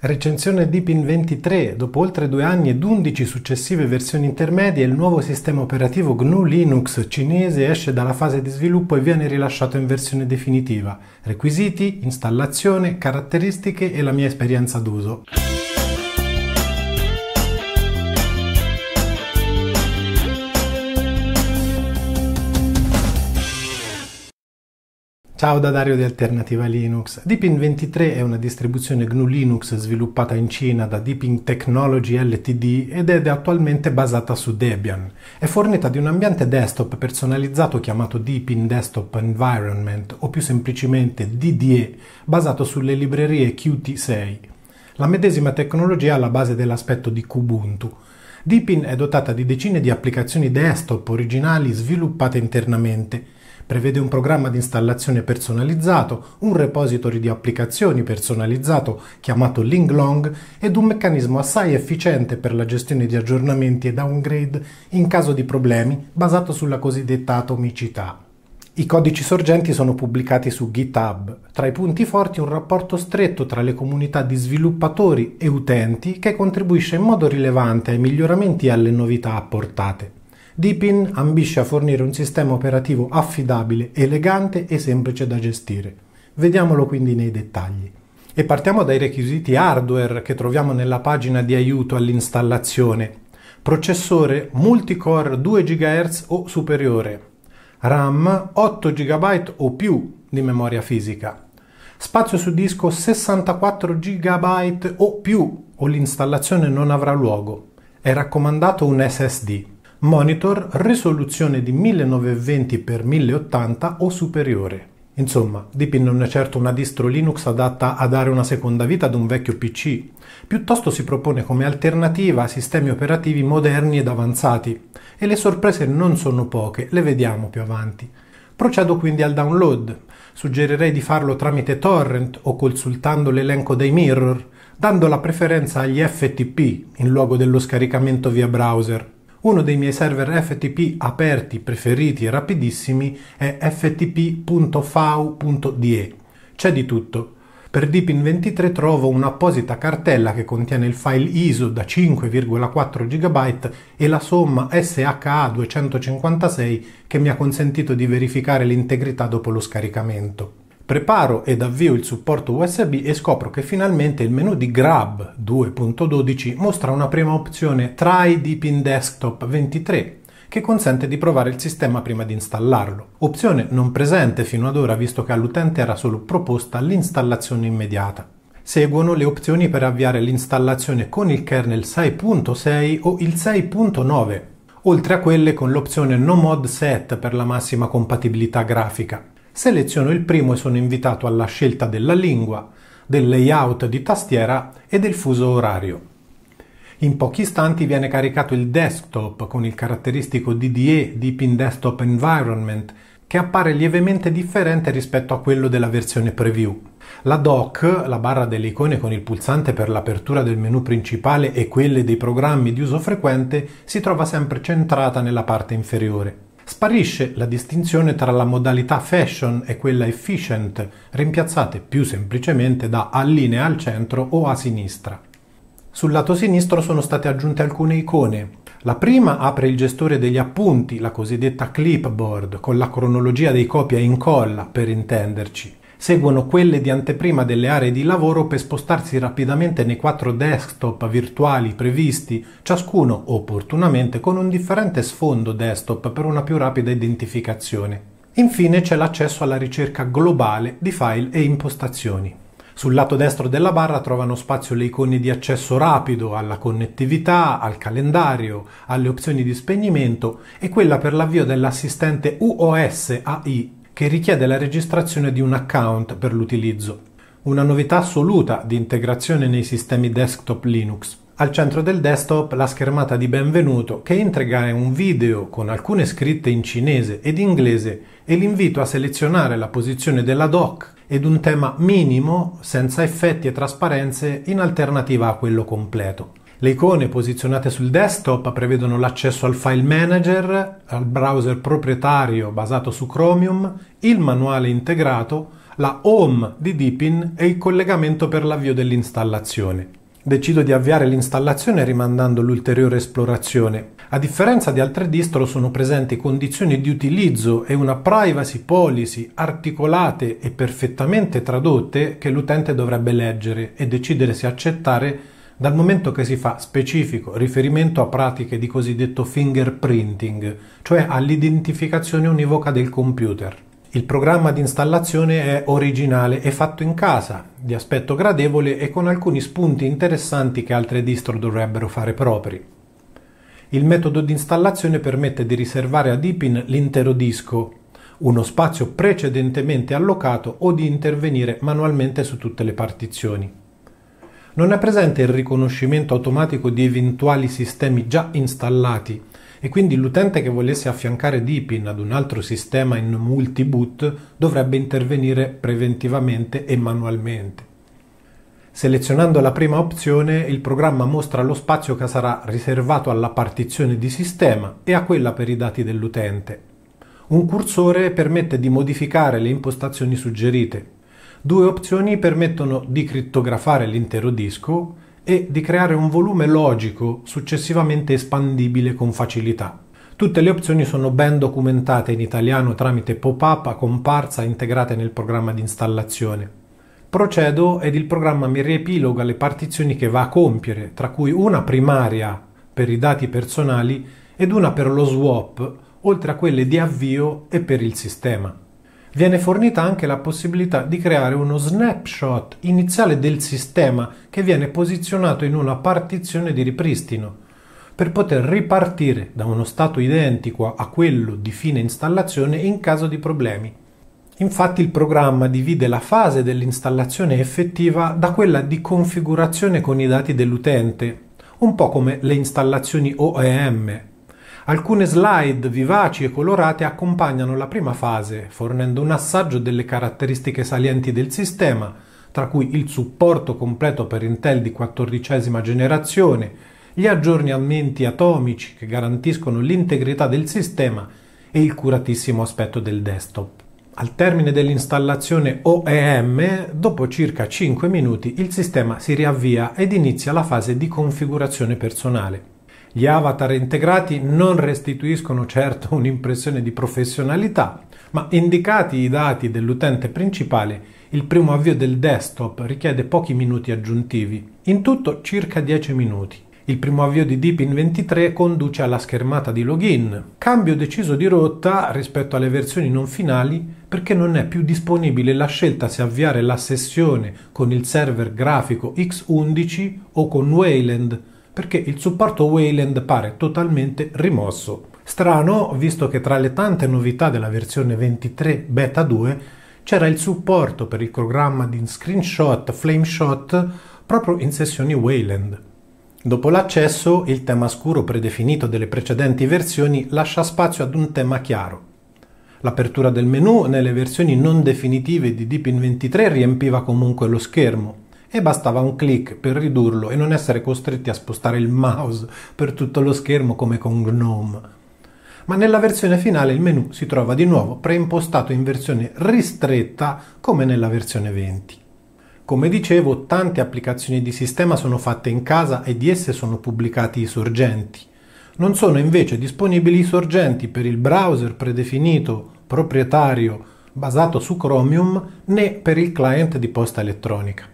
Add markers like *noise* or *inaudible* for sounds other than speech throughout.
Recensione Deepin 23, dopo oltre due anni ed 11 successive versioni intermedie, il nuovo sistema operativo GNU Linux cinese esce dalla fase di sviluppo e viene rilasciato in versione definitiva. Requisiti, installazione, caratteristiche e la mia esperienza d'uso. Ciao da Dario di Alternativa Linux. Deepin 23 è una distribuzione GNU Linux sviluppata in Cina da Deepin Technology Ltd ed è attualmente basata su Debian. È fornita di un ambiente desktop personalizzato chiamato Deepin Desktop Environment o più semplicemente DDE, basato sulle librerie Qt6. La medesima tecnologia è alla base dell'aspetto di Kubuntu. Deepin è dotata di decine di applicazioni desktop originali sviluppate internamente Prevede un programma di installazione personalizzato, un repository di applicazioni personalizzato chiamato Linglong ed un meccanismo assai efficiente per la gestione di aggiornamenti e downgrade in caso di problemi basato sulla cosiddetta atomicità. I codici sorgenti sono pubblicati su GitHub. Tra i punti forti un rapporto stretto tra le comunità di sviluppatori e utenti che contribuisce in modo rilevante ai miglioramenti e alle novità apportate. Deepin ambisce a fornire un sistema operativo affidabile, elegante e semplice da gestire. Vediamolo quindi nei dettagli. E partiamo dai requisiti hardware che troviamo nella pagina di aiuto all'installazione. Processore multicore 2 GHz o superiore. RAM 8 GB o più di memoria fisica. Spazio su disco 64 GB o più o l'installazione non avrà luogo. È raccomandato un SSD monitor risoluzione di 1920x1080 o superiore. Insomma, Deepin non è certo una distro Linux adatta a dare una seconda vita ad un vecchio PC, piuttosto si propone come alternativa a sistemi operativi moderni ed avanzati, e le sorprese non sono poche, le vediamo più avanti. Procedo quindi al download, suggerirei di farlo tramite torrent o consultando l'elenco dei mirror, dando la preferenza agli FTP in luogo dello scaricamento via browser. Uno dei miei server FTP aperti, preferiti e rapidissimi è ftp.fau.de. C'è di tutto. Per Deepin23 trovo un'apposita cartella che contiene il file ISO da 5,4 GB e la somma SHA256 che mi ha consentito di verificare l'integrità dopo lo scaricamento. Preparo ed avvio il supporto USB e scopro che finalmente il menu di Grab 2.12 mostra una prima opzione Try Deep in Desktop 23 che consente di provare il sistema prima di installarlo. Opzione non presente fino ad ora visto che all'utente era solo proposta l'installazione immediata. Seguono le opzioni per avviare l'installazione con il kernel 6.6 o il 6.9, oltre a quelle con l'opzione No Mod Set per la massima compatibilità grafica seleziono il primo e sono invitato alla scelta della lingua, del layout di tastiera e del fuso orario. In pochi istanti viene caricato il desktop con il caratteristico DDE Deep in Desktop Environment che appare lievemente differente rispetto a quello della versione preview. La doc, la barra delle icone con il pulsante per l'apertura del menu principale e quelle dei programmi di uso frequente, si trova sempre centrata nella parte inferiore sparisce la distinzione tra la modalità fashion e quella efficient, rimpiazzate più semplicemente da allinea al centro o a sinistra. Sul lato sinistro sono state aggiunte alcune icone. La prima apre il gestore degli appunti, la cosiddetta clipboard, con la cronologia dei copia e incolla, per intenderci seguono quelle di anteprima delle aree di lavoro per spostarsi rapidamente nei quattro desktop virtuali previsti, ciascuno opportunamente con un differente sfondo desktop per una più rapida identificazione. Infine c'è l'accesso alla ricerca globale di file e impostazioni. Sul lato destro della barra trovano spazio le icone di accesso rapido alla connettività, al calendario, alle opzioni di spegnimento e quella per l'avvio dell'assistente UOS AI che richiede la registrazione di un account per l'utilizzo, una novità assoluta di integrazione nei sistemi desktop Linux. Al centro del desktop la schermata di benvenuto che entrega un video con alcune scritte in cinese ed inglese e l'invito a selezionare la posizione della doc ed un tema minimo senza effetti e trasparenze in alternativa a quello completo. Le icone posizionate sul desktop prevedono l'accesso al file manager, al browser proprietario basato su Chromium, il manuale integrato, la home di Deepin e il collegamento per l'avvio dell'installazione. Decido di avviare l'installazione rimandando l'ulteriore esplorazione. A differenza di altre distro sono presenti condizioni di utilizzo e una privacy policy articolate e perfettamente tradotte che l'utente dovrebbe leggere e decidere se accettare dal momento che si fa specifico riferimento a pratiche di cosiddetto fingerprinting, cioè all'identificazione univoca del computer. Il programma di installazione è originale e fatto in casa, di aspetto gradevole e con alcuni spunti interessanti che altre distro dovrebbero fare propri. Il metodo di installazione permette di riservare ad IPIN l'intero disco, uno spazio precedentemente allocato o di intervenire manualmente su tutte le partizioni non è presente il riconoscimento automatico di eventuali sistemi già installati e quindi l'utente che volesse affiancare Deepin ad un altro sistema in multi-boot dovrebbe intervenire preventivamente e manualmente. Selezionando la prima opzione, il programma mostra lo spazio che sarà riservato alla partizione di sistema e a quella per i dati dell'utente. Un cursore permette di modificare le impostazioni suggerite, Due opzioni permettono di crittografare l'intero disco e di creare un volume logico successivamente espandibile con facilità. Tutte le opzioni sono ben documentate in italiano tramite pop-up a comparsa integrate nel programma di installazione. Procedo ed il programma mi riepiloga le partizioni che va a compiere, tra cui una primaria per i dati personali ed una per lo swap, oltre a quelle di avvio e per il sistema viene fornita anche la possibilità di creare uno snapshot iniziale del sistema che viene posizionato in una partizione di ripristino per poter ripartire da uno stato identico a quello di fine installazione in caso di problemi. Infatti il programma divide la fase dell'installazione effettiva da quella di configurazione con i dati dell'utente, un po' come le installazioni OEM Alcune slide vivaci e colorate accompagnano la prima fase, fornendo un assaggio delle caratteristiche salienti del sistema, tra cui il supporto completo per Intel di quattordicesima generazione, gli aggiornamenti atomici che garantiscono l'integrità del sistema e il curatissimo aspetto del desktop. Al termine dell'installazione OEM, dopo circa 5 minuti il sistema si riavvia ed inizia la fase di configurazione personale. Gli avatar integrati non restituiscono certo *laughs* un'impressione di professionalità, ma indicati i dati dell'utente principale, il primo avvio del desktop richiede pochi minuti aggiuntivi, in tutto circa 10 minuti. Il primo avvio di Deepin 23 conduce alla schermata di login. Cambio deciso di rotta rispetto alle versioni non finali perché non è più disponibile la scelta se avviare la sessione con il server grafico X11 o con Wayland perché il supporto Wayland pare totalmente rimosso. Strano, visto che tra le tante novità della versione 23 Beta 2 c'era il supporto per il programma di screenshot Flameshot proprio in sessioni Wayland. Dopo l'accesso, il tema scuro predefinito delle precedenti versioni lascia spazio ad un tema chiaro. L'apertura del menu nelle versioni non definitive di Deepin 23 riempiva comunque lo schermo, e bastava un clic per ridurlo e non essere costretti a spostare il mouse per tutto lo schermo come con GNOME. Ma nella versione finale il menu si trova di nuovo preimpostato in versione ristretta come nella versione 20. Come dicevo, tante applicazioni di sistema sono fatte in casa e di esse sono pubblicati i sorgenti. Non sono invece disponibili i sorgenti per il browser predefinito, proprietario, basato su Chromium, né per il client di posta elettronica.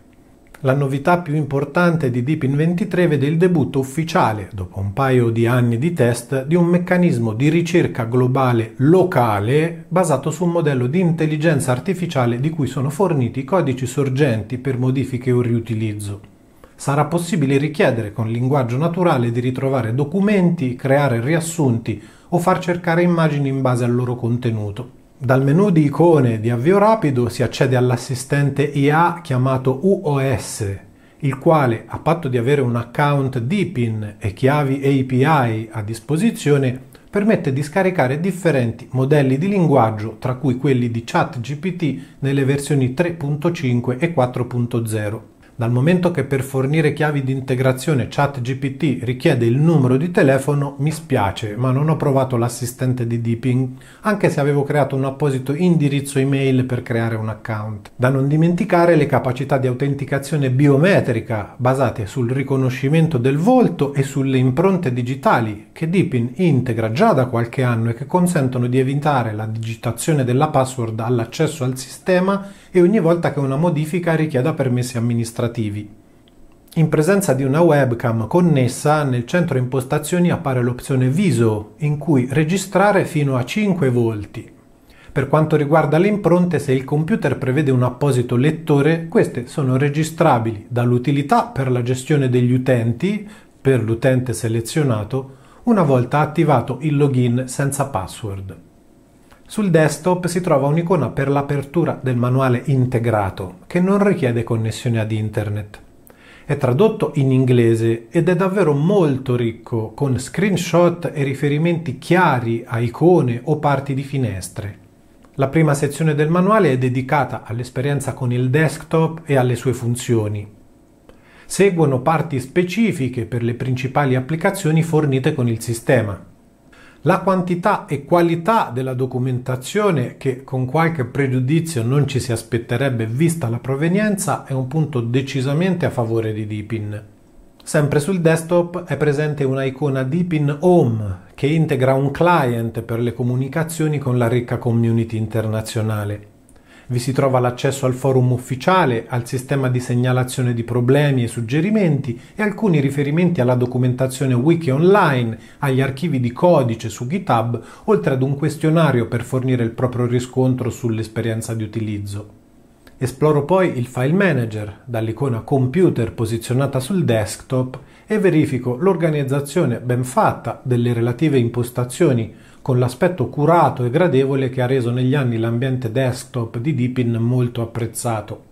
La novità più importante di Deepin 23 vede il debutto ufficiale, dopo un paio di anni di test, di un meccanismo di ricerca globale locale basato su un modello di intelligenza artificiale di cui sono forniti i codici sorgenti per modifiche o riutilizzo. Sarà possibile richiedere con linguaggio naturale di ritrovare documenti, creare riassunti o far cercare immagini in base al loro contenuto. Dal menu di icone di avvio rapido si accede all'assistente IA chiamato UOS, il quale, a patto di avere un account DPIN e chiavi API a disposizione, permette di scaricare differenti modelli di linguaggio, tra cui quelli di ChatGPT nelle versioni 3.5 e 4.0. Dal momento che per fornire chiavi di integrazione ChatGPT richiede il numero di telefono, mi spiace, ma non ho provato l'assistente di Deeping, anche se avevo creato un apposito indirizzo email per creare un account. Da non dimenticare le capacità di autenticazione biometrica basate sul riconoscimento del volto e sulle impronte digitali che Deepin integra già da qualche anno e che consentono di evitare la digitazione della password all'accesso al sistema e ogni volta che una modifica richieda permessi amministrativi. In presenza di una webcam connessa, nel centro impostazioni appare l'opzione Viso, in cui registrare fino a 5 volti. Per quanto riguarda le impronte, se il computer prevede un apposito lettore, queste sono registrabili dall'utilità per la gestione degli utenti, per l'utente selezionato, una volta attivato il login senza password. Sul desktop si trova un'icona per l'apertura del manuale integrato, che non richiede connessione ad internet. È tradotto in inglese ed è davvero molto ricco, con screenshot e riferimenti chiari a icone o parti di finestre. La prima sezione del manuale è dedicata all'esperienza con il desktop e alle sue funzioni. Seguono parti specifiche per le principali applicazioni fornite con il sistema. La quantità e qualità della documentazione, che con qualche pregiudizio non ci si aspetterebbe vista la provenienza, è un punto decisamente a favore di Deepin. Sempre sul desktop è presente una icona Deepin Home che integra un client per le comunicazioni con la ricca community internazionale. Vi si trova l'accesso al forum ufficiale, al sistema di segnalazione di problemi e suggerimenti e alcuni riferimenti alla documentazione wiki online, agli archivi di codice su GitHub, oltre ad un questionario per fornire il proprio riscontro sull'esperienza di utilizzo. Esploro poi il file manager dall'icona computer posizionata sul desktop e verifico l'organizzazione ben fatta delle relative impostazioni con l'aspetto curato e gradevole che ha reso negli anni l'ambiente desktop di Deepin molto apprezzato.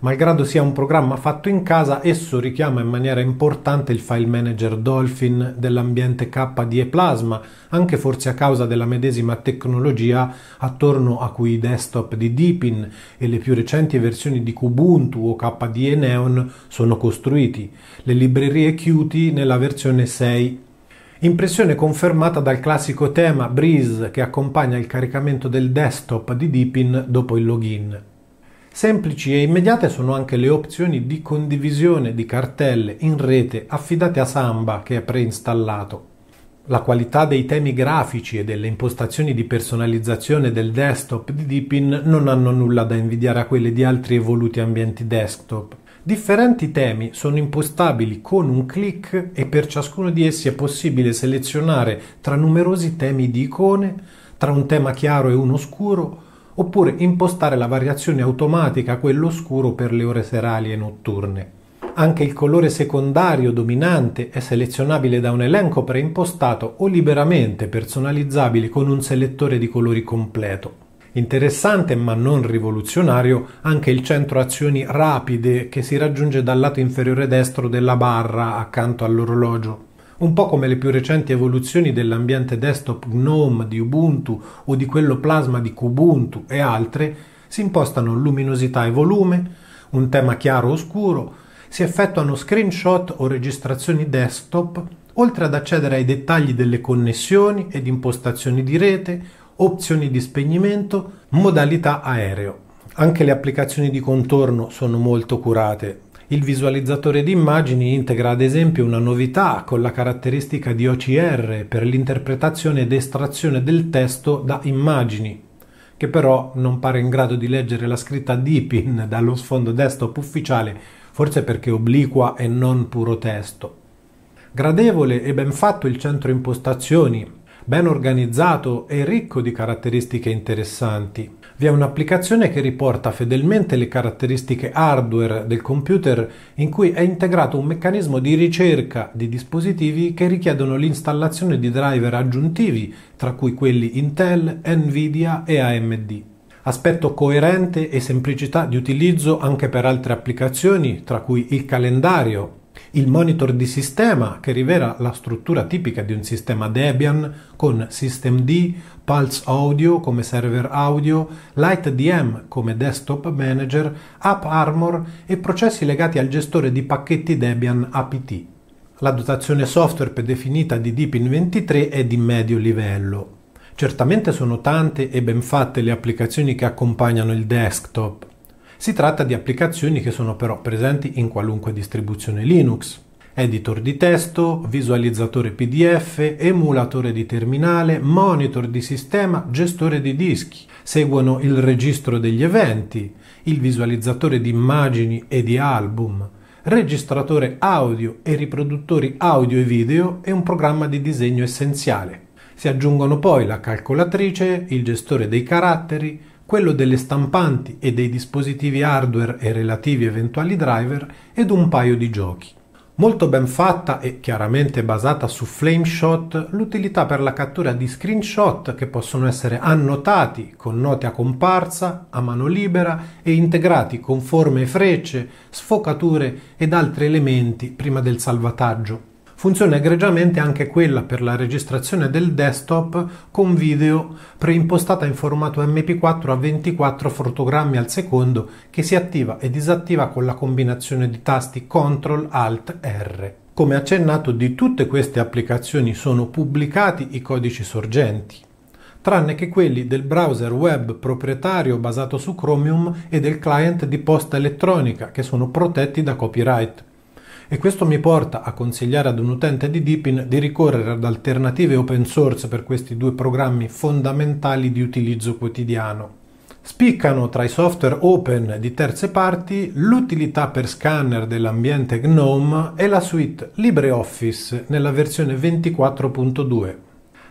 Malgrado sia un programma fatto in casa, esso richiama in maniera importante il file manager Dolphin dell'ambiente KDE Plasma, anche forse a causa della medesima tecnologia attorno a cui i desktop di Deepin e le più recenti versioni di Kubuntu o KDE Neon sono costruiti, le librerie Qt nella versione 6 Impressione confermata dal classico tema Breeze che accompagna il caricamento del desktop di Deepin dopo il login. Semplici e immediate sono anche le opzioni di condivisione di cartelle in rete affidate a Samba che è preinstallato. La qualità dei temi grafici e delle impostazioni di personalizzazione del desktop di Deepin non hanno nulla da invidiare a quelle di altri evoluti ambienti desktop. Differenti temi sono impostabili con un clic e per ciascuno di essi è possibile selezionare tra numerosi temi di icone, tra un tema chiaro e uno scuro, oppure impostare la variazione automatica quello scuro per le ore serali e notturne. Anche il colore secondario dominante è selezionabile da un elenco preimpostato o liberamente personalizzabile con un selettore di colori completo. Interessante ma non rivoluzionario anche il centro azioni rapide che si raggiunge dal lato inferiore destro della barra accanto all'orologio. Un po' come le più recenti evoluzioni dell'ambiente desktop GNOME di Ubuntu o di quello plasma di Kubuntu e altre, si impostano luminosità e volume, un tema chiaro o scuro, si effettuano screenshot o registrazioni desktop, oltre ad accedere ai dettagli delle connessioni ed impostazioni di rete opzioni di spegnimento, modalità aereo. Anche le applicazioni di contorno sono molto curate. Il visualizzatore di immagini integra ad esempio una novità con la caratteristica di OCR per l'interpretazione ed estrazione del testo da immagini, che però non pare in grado di leggere la scritta Deepin *laughs* dallo sfondo desktop ufficiale, forse perché obliqua e non puro testo. Gradevole e ben fatto il centro impostazioni, ben organizzato e ricco di caratteristiche interessanti. Vi è un'applicazione che riporta fedelmente le caratteristiche hardware del computer in cui è integrato un meccanismo di ricerca di dispositivi che richiedono l'installazione di driver aggiuntivi, tra cui quelli Intel, Nvidia e AMD. Aspetto coerente e semplicità di utilizzo anche per altre applicazioni, tra cui il calendario, il monitor di sistema che rivela la struttura tipica di un sistema Debian con systemd, Pulse Audio come server audio, LightDM come desktop manager, AppArmor e processi legati al gestore di pacchetti Debian APT. La dotazione software predefinita di Deepin 23 è di medio livello. Certamente sono tante e ben fatte le applicazioni che accompagnano il desktop, si tratta di applicazioni che sono però presenti in qualunque distribuzione Linux. Editor di testo, visualizzatore PDF, emulatore di terminale, monitor di sistema, gestore di dischi. Seguono il registro degli eventi, il visualizzatore di immagini e di album, registratore audio e riproduttori audio e video e un programma di disegno essenziale. Si aggiungono poi la calcolatrice, il gestore dei caratteri, quello delle stampanti e dei dispositivi hardware e relativi eventuali driver ed un paio di giochi. Molto ben fatta e chiaramente basata su Flameshot, l'utilità per la cattura di screenshot che possono essere annotati con note a comparsa, a mano libera e integrati con forme e frecce, sfocature ed altri elementi prima del salvataggio. Funziona egregiamente anche quella per la registrazione del desktop con video preimpostata in formato MP4 a 24 fotogrammi al secondo che si attiva e disattiva con la combinazione di tasti Ctrl Alt R. Come accennato di tutte queste applicazioni sono pubblicati i codici sorgenti tranne che quelli del browser web proprietario basato su Chromium e del client di posta elettronica che sono protetti da copyright e questo mi porta a consigliare ad un utente di Deepin di ricorrere ad alternative open source per questi due programmi fondamentali di utilizzo quotidiano. Spiccano tra i software open di terze parti l'utilità per scanner dell'ambiente GNOME e la suite LibreOffice nella versione 24.2.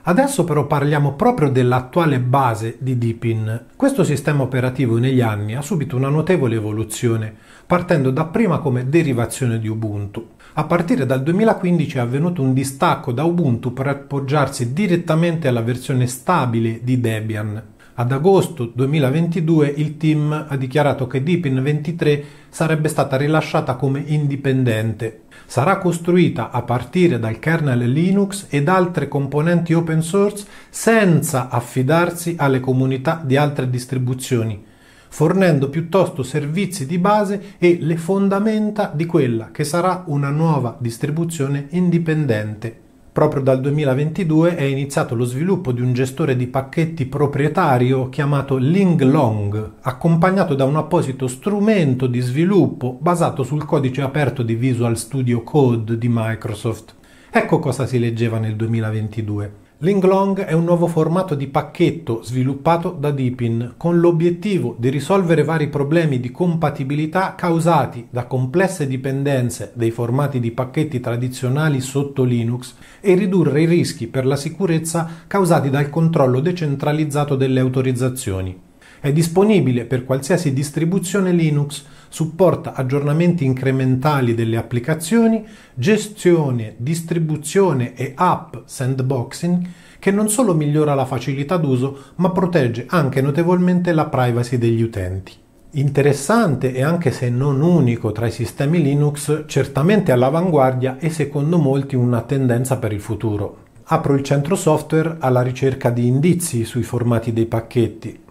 Adesso però parliamo proprio dell'attuale base di Deepin. Questo sistema operativo negli anni ha subito una notevole evoluzione, partendo dapprima come derivazione di Ubuntu. A partire dal 2015 è avvenuto un distacco da Ubuntu per appoggiarsi direttamente alla versione stabile di Debian. Ad agosto 2022 il team ha dichiarato che Deepin 23 sarebbe stata rilasciata come indipendente. Sarà costruita a partire dal kernel Linux ed altre componenti open source senza affidarsi alle comunità di altre distribuzioni, fornendo piuttosto servizi di base e le fondamenta di quella che sarà una nuova distribuzione indipendente. Proprio dal 2022 è iniziato lo sviluppo di un gestore di pacchetti proprietario chiamato Linglong, accompagnato da un apposito strumento di sviluppo basato sul codice aperto di Visual Studio Code di Microsoft. Ecco cosa si leggeva nel 2022. Linglong è un nuovo formato di pacchetto sviluppato da Deepin con l'obiettivo di risolvere vari problemi di compatibilità causati da complesse dipendenze dei formati di pacchetti tradizionali sotto Linux e ridurre i rischi per la sicurezza causati dal controllo decentralizzato delle autorizzazioni. È disponibile per qualsiasi distribuzione Linux supporta aggiornamenti incrementali delle applicazioni, gestione, distribuzione e app sandboxing che non solo migliora la facilità d'uso ma protegge anche notevolmente la privacy degli utenti. Interessante e anche se non unico tra i sistemi Linux, certamente all'avanguardia e secondo molti una tendenza per il futuro. Apro il centro software alla ricerca di indizi sui formati dei pacchetti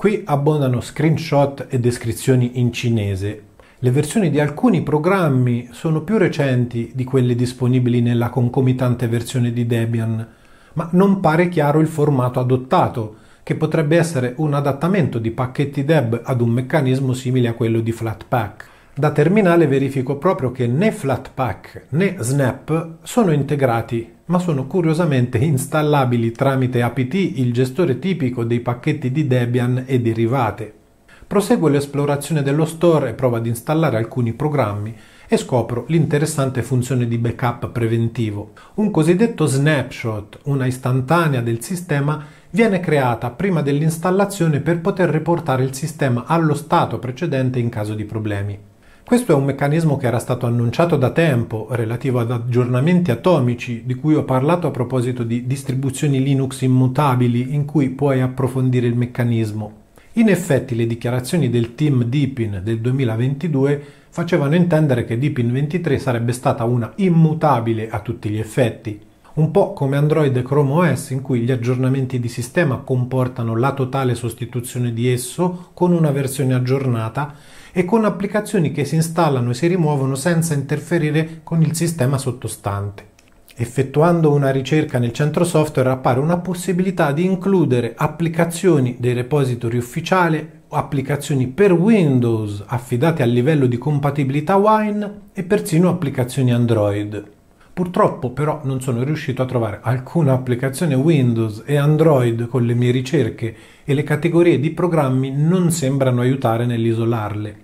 Qui abbondano screenshot e descrizioni in cinese. Le versioni di alcuni programmi sono più recenti di quelle disponibili nella concomitante versione di Debian, ma non pare chiaro il formato adottato, che potrebbe essere un adattamento di pacchetti DEB ad un meccanismo simile a quello di Flatpak. Da terminale verifico proprio che né Flatpak né Snap sono integrati, ma sono curiosamente installabili tramite apt, il gestore tipico dei pacchetti di Debian e derivate. Proseguo l'esplorazione dello store e provo ad installare alcuni programmi e scopro l'interessante funzione di backup preventivo. Un cosiddetto snapshot, una istantanea del sistema, viene creata prima dell'installazione per poter riportare il sistema allo stato precedente in caso di problemi. Questo è un meccanismo che era stato annunciato da tempo, relativo ad aggiornamenti atomici, di cui ho parlato a proposito di distribuzioni Linux immutabili in cui puoi approfondire il meccanismo. In effetti le dichiarazioni del team Deepin del 2022 facevano intendere che Deepin 23 sarebbe stata una immutabile a tutti gli effetti, un po' come Android e Chrome OS in cui gli aggiornamenti di sistema comportano la totale sostituzione di esso con una versione aggiornata e con applicazioni che si installano e si rimuovono senza interferire con il sistema sottostante. Effettuando una ricerca nel centro software appare una possibilità di includere applicazioni dei repository ufficiali applicazioni per Windows affidate al livello di compatibilità Wine e persino applicazioni Android. Purtroppo però non sono riuscito a trovare alcuna applicazione Windows e Android con le mie ricerche e le categorie di programmi non sembrano aiutare nell'isolarle.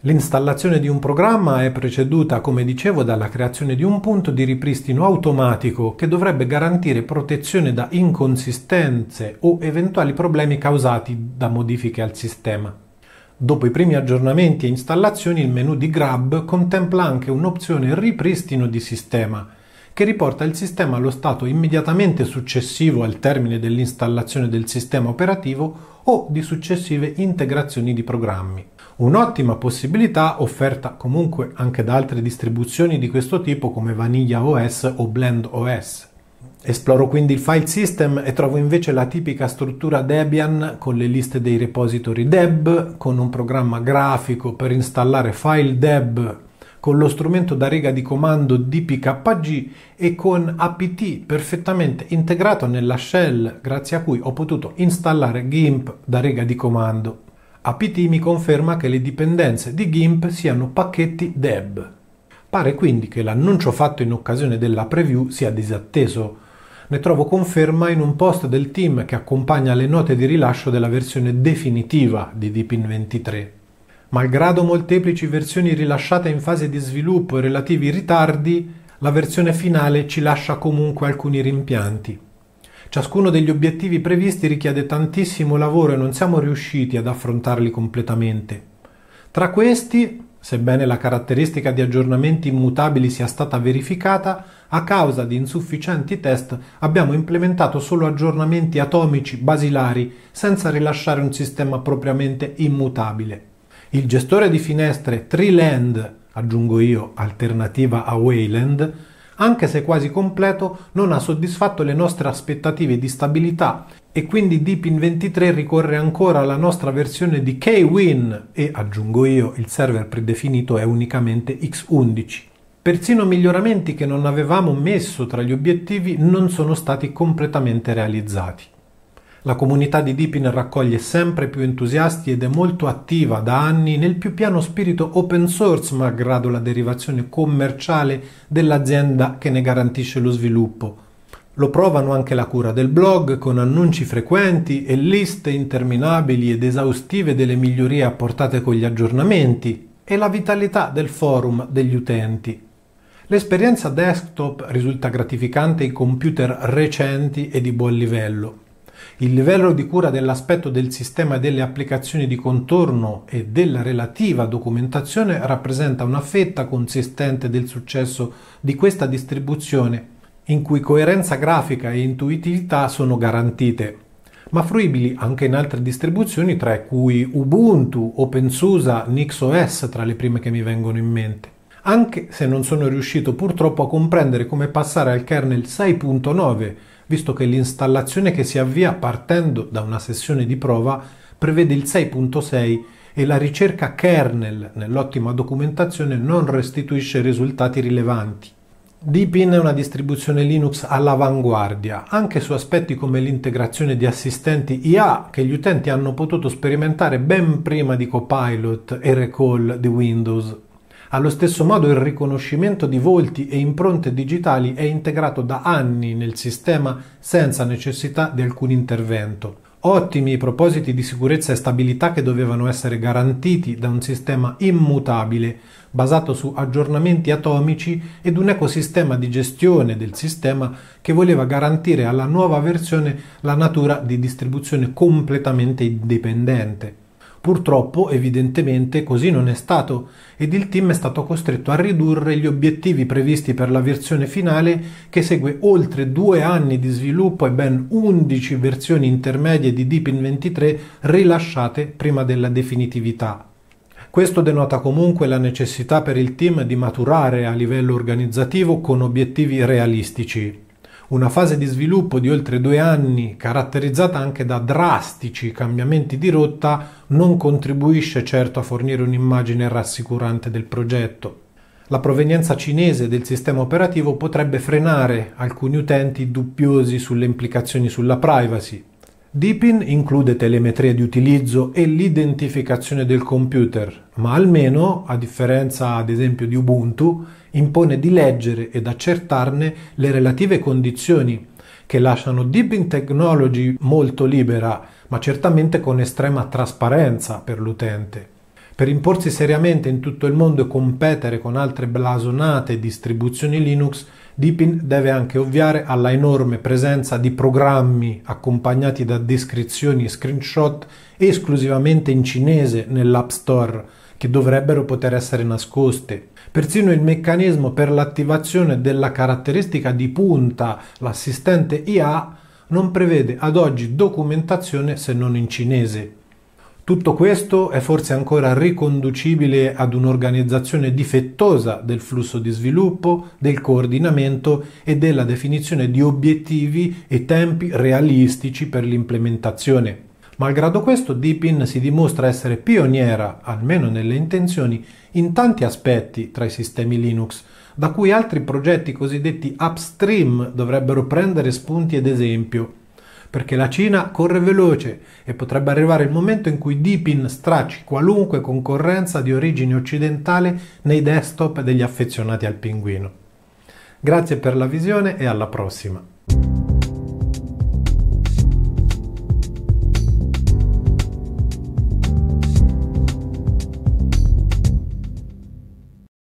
L'installazione di un programma è preceduta, come dicevo, dalla creazione di un punto di ripristino automatico che dovrebbe garantire protezione da inconsistenze o eventuali problemi causati da modifiche al sistema. Dopo i primi aggiornamenti e installazioni il menu di Grab contempla anche un'opzione ripristino di sistema, che riporta il sistema allo stato immediatamente successivo al termine dell'installazione del sistema operativo o di successive integrazioni di programmi. Un'ottima possibilità offerta comunque anche da altre distribuzioni di questo tipo come Vanilla OS o Blend OS. Esploro quindi il file system e trovo invece la tipica struttura Debian con le liste dei repository deb, con un programma grafico per installare file deb, con lo strumento da riga di comando dpkg e con apt perfettamente integrato nella shell grazie a cui ho potuto installare GIMP da riga di comando. apt mi conferma che le dipendenze di GIMP siano pacchetti deb. Pare quindi che l'annuncio fatto in occasione della preview sia disatteso ne trovo conferma in un post del team che accompagna le note di rilascio della versione definitiva di Deepin 23. Malgrado molteplici versioni rilasciate in fase di sviluppo e relativi ritardi, la versione finale ci lascia comunque alcuni rimpianti. Ciascuno degli obiettivi previsti richiede tantissimo lavoro e non siamo riusciti ad affrontarli completamente. Tra questi, sebbene la caratteristica di aggiornamenti immutabili sia stata verificata, a causa di insufficienti test abbiamo implementato solo aggiornamenti atomici basilari senza rilasciare un sistema propriamente immutabile. Il gestore di finestre Treeland, aggiungo io, alternativa a Wayland, anche se quasi completo, non ha soddisfatto le nostre aspettative di stabilità e quindi Deepin 23 ricorre ancora alla nostra versione di Kwin e aggiungo io, il server predefinito è unicamente X11. Persino miglioramenti che non avevamo messo tra gli obiettivi non sono stati completamente realizzati. La comunità di Deepin raccoglie sempre più entusiasti ed è molto attiva da anni nel più piano spirito open source, malgrado la derivazione commerciale dell'azienda che ne garantisce lo sviluppo. Lo provano anche la cura del blog con annunci frequenti e liste interminabili ed esaustive delle migliorie apportate con gli aggiornamenti e la vitalità del forum degli utenti L'esperienza desktop risulta gratificante in computer recenti e di buon livello. Il livello di cura dell'aspetto del sistema e delle applicazioni di contorno e della relativa documentazione rappresenta una fetta consistente del successo di questa distribuzione, in cui coerenza grafica e intuitività sono garantite ma fruibili anche in altre distribuzioni tra cui Ubuntu, OpenSUSE, NixOS tra le prime che mi vengono in mente anche se non sono riuscito purtroppo a comprendere come passare al kernel 6.9, visto che l'installazione che si avvia partendo da una sessione di prova prevede il 6.6 e la ricerca kernel nell'ottima documentazione non restituisce risultati rilevanti. Deepin è una distribuzione Linux all'avanguardia, anche su aspetti come l'integrazione di assistenti IA che gli utenti hanno potuto sperimentare ben prima di Copilot e Recall di Windows allo stesso modo il riconoscimento di volti e impronte digitali è integrato da anni nel sistema senza necessità di alcun intervento. Ottimi i propositi di sicurezza e stabilità che dovevano essere garantiti da un sistema immutabile, basato su aggiornamenti atomici ed un ecosistema di gestione del sistema che voleva garantire alla nuova versione la natura di distribuzione completamente indipendente. Purtroppo, evidentemente, così non è stato ed il team è stato costretto a ridurre gli obiettivi previsti per la versione finale che segue oltre due anni di sviluppo e ben 11 versioni intermedie di Deepin 23 rilasciate prima della definitività. Questo denota comunque la necessità per il team di maturare a livello organizzativo con obiettivi realistici una fase di sviluppo di oltre due anni caratterizzata anche da drastici cambiamenti di rotta non contribuisce certo a fornire un'immagine rassicurante del progetto. La provenienza cinese del sistema operativo potrebbe frenare alcuni utenti dubbiosi sulle implicazioni sulla privacy, Deepin include telemetria di utilizzo e l'identificazione del computer, ma almeno, a differenza ad esempio di Ubuntu, impone di leggere ed accertarne le relative condizioni, che lasciano Deepin Technology molto libera, ma certamente con estrema trasparenza per l'utente. Per imporsi seriamente in tutto il mondo e competere con altre blasonate distribuzioni Linux, Deepin deve anche ovviare alla enorme presenza di programmi accompagnati da descrizioni e screenshot esclusivamente in cinese nell'App Store che dovrebbero poter essere nascoste. Persino il meccanismo per l'attivazione della caratteristica di punta, l'assistente IA, non prevede ad oggi documentazione se non in cinese. Tutto questo è forse ancora riconducibile ad un'organizzazione difettosa del flusso di sviluppo, del coordinamento e della definizione di obiettivi e tempi realistici per l'implementazione. Malgrado questo, Deepin si dimostra essere pioniera, almeno nelle intenzioni, in tanti aspetti tra i sistemi Linux, da cui altri progetti cosiddetti upstream dovrebbero prendere spunti ed esempio perché la Cina corre veloce e potrebbe arrivare il momento in cui Deepin stracci qualunque concorrenza di origine occidentale nei desktop degli affezionati al pinguino. Grazie per la visione e alla prossima!